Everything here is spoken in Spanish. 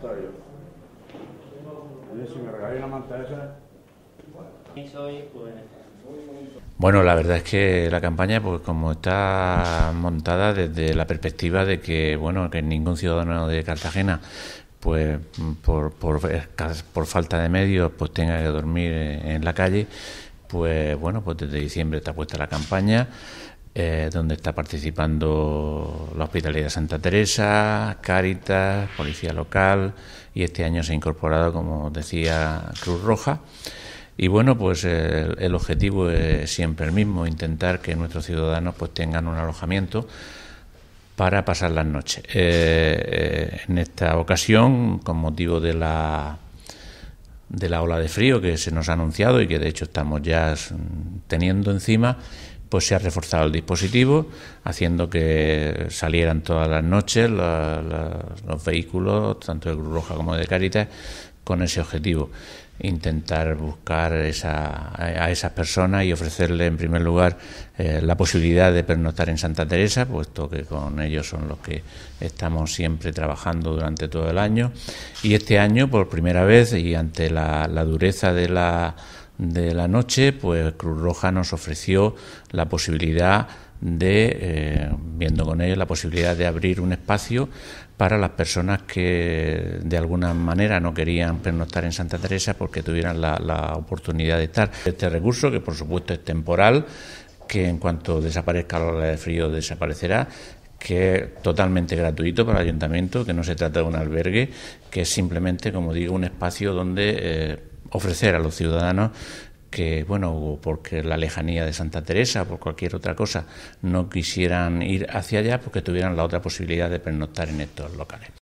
Pues. Bueno, la verdad es que la campaña, pues como está montada desde la perspectiva de que, bueno, que ningún ciudadano de Cartagena pues por, por, falta de medios pues tenga que dormir en la calle pues bueno pues desde diciembre está puesta la campaña eh, donde está participando la Hospitalidad Santa Teresa, Cáritas, Policía Local y este año se ha incorporado, como decía, Cruz Roja. Y bueno, pues eh, el, objetivo es siempre el mismo, intentar que nuestros ciudadanos pues tengan un alojamiento para pasar las noches. Eh, eh, en esta ocasión, con motivo de la de la ola de frío que se nos ha anunciado y que de hecho estamos ya teniendo encima, pues se ha reforzado el dispositivo, haciendo que salieran todas las noches los vehículos, tanto de Cruz Roja como de Caritas, con ese objetivo. Intentar buscar a esas personas y ofrecerles, en primer lugar, eh, la posibilidad de pernoctar en Santa Teresa, puesto que con ellos son los que estamos siempre trabajando durante todo el año. Y este año, por primera vez, y ante la dureza de la de la noche, pues Cruz Roja nos ofreció la posibilidad de, eh, viendo con ellos, la posibilidad de abrir un espacio para las personas que de alguna manera no querían pernoctar pues, en Santa Teresa porque tuvieran la, oportunidad de estar. Este recurso, que por supuesto es temporal, que en cuanto desaparezca la hora de frío desaparecerá, que es totalmente gratuito para el ayuntamiento, que no se trata de un albergue, que es simplemente, como digo, un espacio donde... Eh, ofrecer a los ciudadanos que, bueno, porque la lejanía de Santa Teresa, o por cualquier otra cosa, no quisieran ir hacia allá porque tuvieran la otra posibilidad de pernoctar en estos locales.